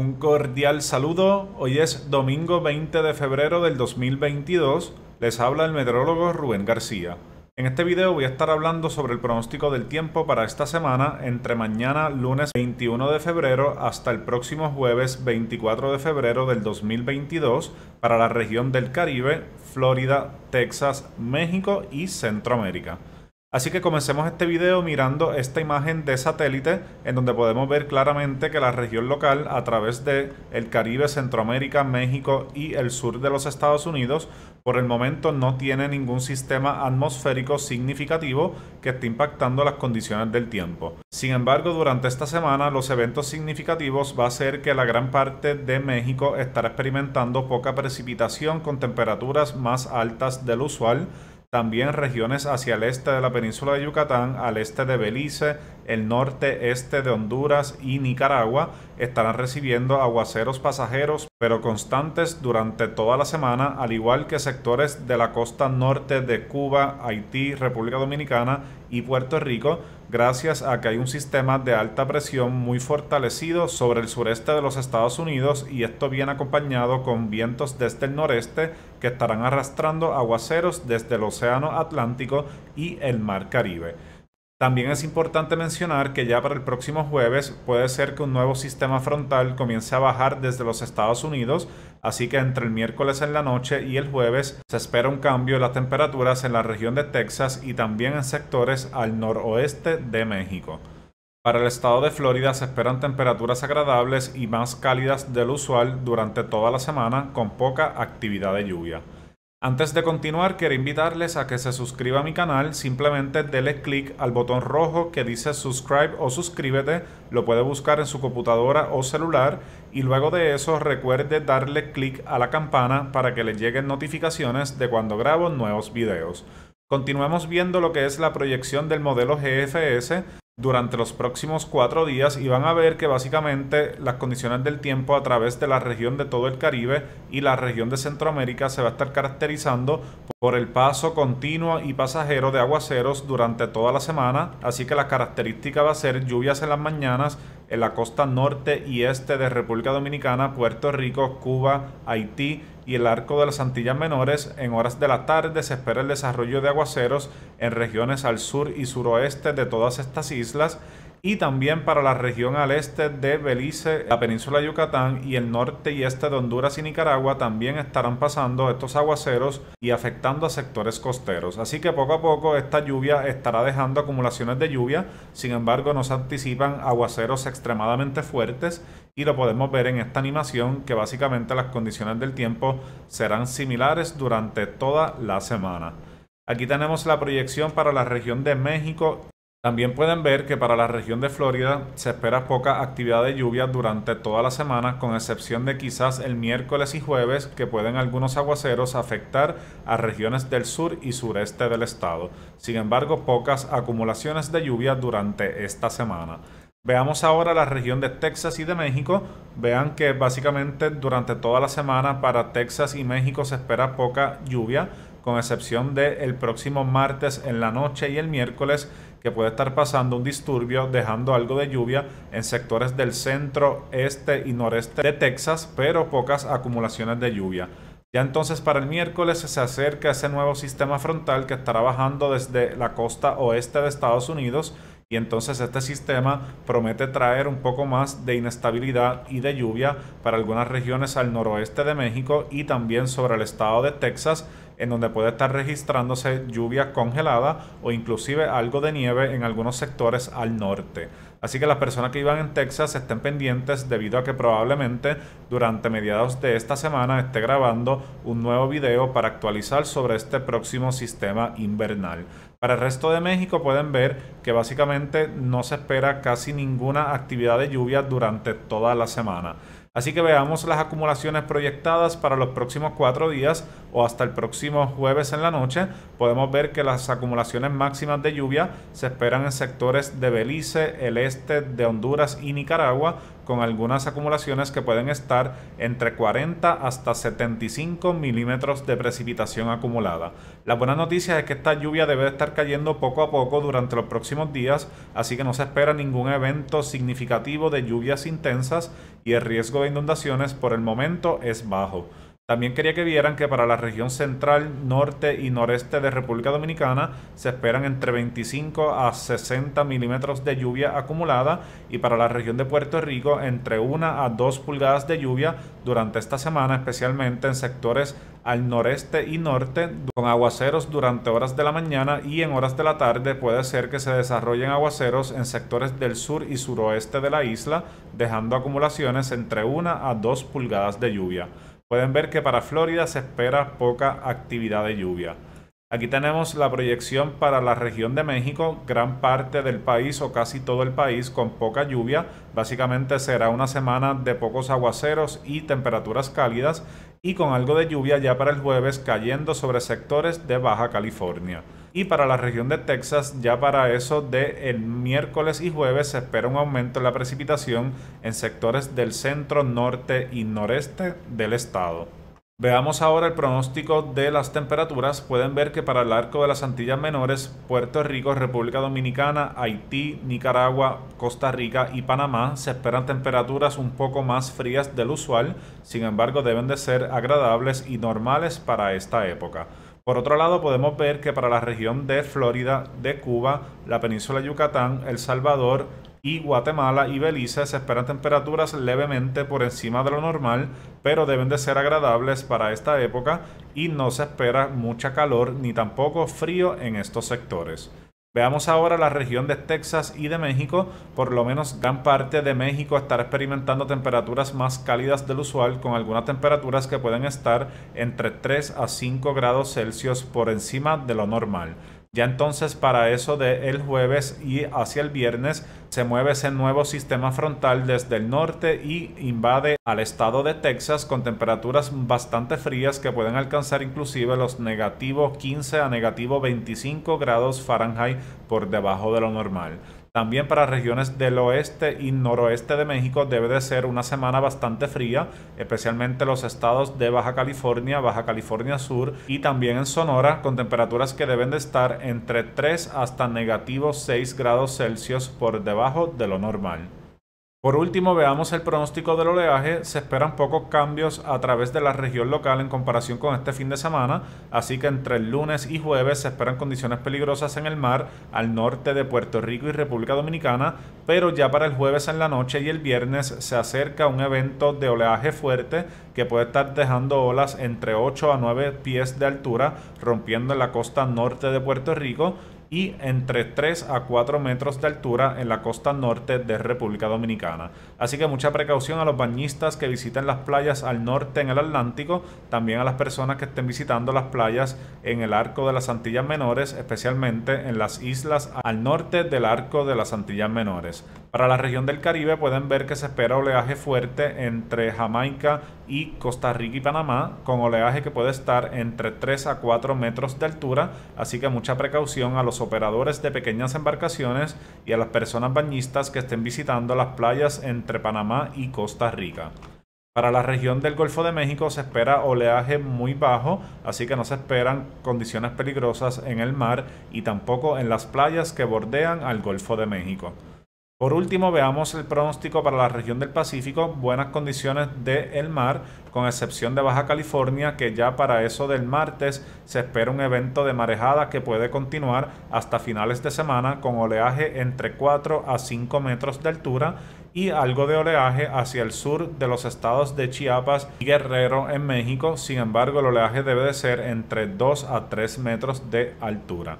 Un cordial saludo, hoy es domingo 20 de febrero del 2022, les habla el meteorólogo Rubén García. En este video voy a estar hablando sobre el pronóstico del tiempo para esta semana entre mañana lunes 21 de febrero hasta el próximo jueves 24 de febrero del 2022 para la región del Caribe, Florida, Texas, México y Centroamérica. Así que comencemos este video mirando esta imagen de satélite en donde podemos ver claramente que la región local a través de el Caribe, Centroamérica, México y el sur de los Estados Unidos por el momento no tiene ningún sistema atmosférico significativo que esté impactando las condiciones del tiempo. Sin embargo, durante esta semana los eventos significativos va a ser que la gran parte de México estará experimentando poca precipitación con temperaturas más altas del usual también regiones hacia el este de la península de Yucatán, al este de Belice, el norte, este de Honduras y Nicaragua estarán recibiendo aguaceros pasajeros pero constantes durante toda la semana, al igual que sectores de la costa norte de Cuba, Haití, República Dominicana y Puerto Rico, gracias a que hay un sistema de alta presión muy fortalecido sobre el sureste de los Estados Unidos y esto viene acompañado con vientos desde el noreste que estarán arrastrando aguaceros desde el Océano Atlántico y el Mar Caribe. También es importante mencionar que ya para el próximo jueves puede ser que un nuevo sistema frontal comience a bajar desde los Estados Unidos, así que entre el miércoles en la noche y el jueves se espera un cambio en las temperaturas en la región de Texas y también en sectores al noroeste de México. Para el estado de Florida se esperan temperaturas agradables y más cálidas del usual durante toda la semana con poca actividad de lluvia. Antes de continuar, quiero invitarles a que se suscriba a mi canal. Simplemente dele clic al botón rojo que dice subscribe o suscríbete. Lo puede buscar en su computadora o celular. Y luego de eso, recuerde darle clic a la campana para que le lleguen notificaciones de cuando grabo nuevos videos. Continuemos viendo lo que es la proyección del modelo GFS durante los próximos cuatro días y van a ver que básicamente las condiciones del tiempo a través de la región de todo el Caribe y la región de Centroamérica se va a estar caracterizando por el paso continuo y pasajero de aguaceros durante toda la semana, así que la característica va a ser lluvias en las mañanas, en la costa norte y este de República Dominicana, Puerto Rico, Cuba, Haití y el arco de las Antillas Menores. En horas de la tarde se espera el desarrollo de aguaceros en regiones al sur y suroeste de todas estas islas y también para la región al este de Belice, la península de Yucatán y el norte y este de Honduras y Nicaragua también estarán pasando estos aguaceros y afectando a sectores costeros. Así que poco a poco esta lluvia estará dejando acumulaciones de lluvia, sin embargo nos anticipan aguaceros extremadamente fuertes y lo podemos ver en esta animación que básicamente las condiciones del tiempo serán similares durante toda la semana. Aquí tenemos la proyección para la región de México también pueden ver que para la región de Florida se espera poca actividad de lluvia durante toda la semana, con excepción de quizás el miércoles y jueves, que pueden algunos aguaceros afectar a regiones del sur y sureste del estado. Sin embargo, pocas acumulaciones de lluvia durante esta semana. Veamos ahora la región de Texas y de México. Vean que básicamente durante toda la semana para Texas y México se espera poca lluvia, con excepción del el próximo martes en la noche y el miércoles que puede estar pasando un disturbio dejando algo de lluvia en sectores del centro, este y noreste de Texas, pero pocas acumulaciones de lluvia. Ya entonces para el miércoles se acerca ese nuevo sistema frontal que estará bajando desde la costa oeste de Estados Unidos y entonces este sistema promete traer un poco más de inestabilidad y de lluvia para algunas regiones al noroeste de México y también sobre el estado de Texas, en donde puede estar registrándose lluvia congelada o inclusive algo de nieve en algunos sectores al norte. Así que las personas que iban en Texas estén pendientes debido a que probablemente durante mediados de esta semana esté grabando un nuevo video para actualizar sobre este próximo sistema invernal. Para el resto de México pueden ver que básicamente no se espera casi ninguna actividad de lluvia durante toda la semana. Así que veamos las acumulaciones proyectadas para los próximos cuatro días o hasta el próximo jueves en la noche. Podemos ver que las acumulaciones máximas de lluvia se esperan en sectores de Belice, el este de Honduras y Nicaragua, con algunas acumulaciones que pueden estar entre 40 hasta 75 milímetros de precipitación acumulada. La buena noticia es que esta lluvia debe estar cayendo poco a poco durante los próximos días, así que no se espera ningún evento significativo de lluvias intensas y el riesgo de inundaciones por el momento es bajo. También quería que vieran que para la región central, norte y noreste de República Dominicana se esperan entre 25 a 60 milímetros de lluvia acumulada y para la región de Puerto Rico entre 1 a 2 pulgadas de lluvia durante esta semana, especialmente en sectores al noreste y norte con aguaceros durante horas de la mañana y en horas de la tarde puede ser que se desarrollen aguaceros en sectores del sur y suroeste de la isla, dejando acumulaciones entre 1 a 2 pulgadas de lluvia pueden ver que para Florida se espera poca actividad de lluvia. Aquí tenemos la proyección para la región de México, gran parte del país o casi todo el país con poca lluvia. Básicamente será una semana de pocos aguaceros y temperaturas cálidas y con algo de lluvia ya para el jueves cayendo sobre sectores de Baja California. Y para la región de Texas, ya para eso de el miércoles y jueves se espera un aumento en la precipitación en sectores del centro, norte y noreste del estado. Veamos ahora el pronóstico de las temperaturas. Pueden ver que para el arco de las Antillas Menores, Puerto Rico, República Dominicana, Haití, Nicaragua, Costa Rica y Panamá se esperan temperaturas un poco más frías del usual, sin embargo deben de ser agradables y normales para esta época. Por otro lado, podemos ver que para la región de Florida, de Cuba, la península de Yucatán, El Salvador y Guatemala y Belice se esperan temperaturas levemente por encima de lo normal, pero deben de ser agradables para esta época y no se espera mucha calor ni tampoco frío en estos sectores. Veamos ahora la región de Texas y de México. Por lo menos gran parte de México estará experimentando temperaturas más cálidas del usual, con algunas temperaturas que pueden estar entre 3 a 5 grados Celsius por encima de lo normal. Ya entonces para eso de el jueves y hacia el viernes se mueve ese nuevo sistema frontal desde el norte y invade al estado de Texas con temperaturas bastante frías que pueden alcanzar inclusive los negativos 15 a negativo 25 grados Fahrenheit por debajo de lo normal. También para regiones del oeste y noroeste de México debe de ser una semana bastante fría, especialmente los estados de Baja California, Baja California Sur y también en Sonora, con temperaturas que deben de estar entre 3 hasta negativos 6 grados Celsius por debajo de lo normal. Por último, veamos el pronóstico del oleaje. Se esperan pocos cambios a través de la región local en comparación con este fin de semana, así que entre el lunes y jueves se esperan condiciones peligrosas en el mar al norte de Puerto Rico y República Dominicana, pero ya para el jueves en la noche y el viernes se acerca un evento de oleaje fuerte que puede estar dejando olas entre 8 a 9 pies de altura, rompiendo la costa norte de Puerto Rico y entre 3 a 4 metros de altura en la costa norte de República Dominicana. Así que mucha precaución a los bañistas que visiten las playas al norte en el Atlántico, también a las personas que estén visitando las playas en el arco de las Antillas Menores, especialmente en las islas al norte del arco de las Antillas Menores. Para la región del Caribe pueden ver que se espera oleaje fuerte entre Jamaica y Costa Rica y Panamá, con oleaje que puede estar entre 3 a 4 metros de altura, así que mucha precaución a los operadores de pequeñas embarcaciones y a las personas bañistas que estén visitando las playas entre Panamá y Costa Rica. Para la región del Golfo de México se espera oleaje muy bajo, así que no se esperan condiciones peligrosas en el mar y tampoco en las playas que bordean al Golfo de México. Por último, veamos el pronóstico para la región del Pacífico. Buenas condiciones del el mar, con excepción de Baja California, que ya para eso del martes se espera un evento de marejada que puede continuar hasta finales de semana con oleaje entre 4 a 5 metros de altura y algo de oleaje hacia el sur de los estados de Chiapas y Guerrero en México. Sin embargo, el oleaje debe de ser entre 2 a 3 metros de altura.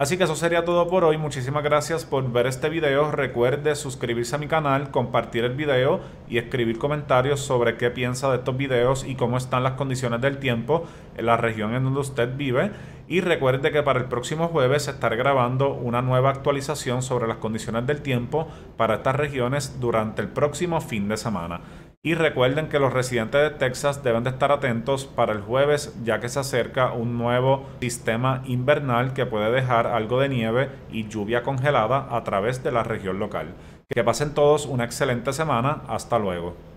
Así que eso sería todo por hoy, muchísimas gracias por ver este video, recuerde suscribirse a mi canal, compartir el video y escribir comentarios sobre qué piensa de estos videos y cómo están las condiciones del tiempo en la región en donde usted vive y recuerde que para el próximo jueves estaré grabando una nueva actualización sobre las condiciones del tiempo para estas regiones durante el próximo fin de semana. Y recuerden que los residentes de Texas deben de estar atentos para el jueves ya que se acerca un nuevo sistema invernal que puede dejar algo de nieve y lluvia congelada a través de la región local. Que pasen todos una excelente semana. Hasta luego.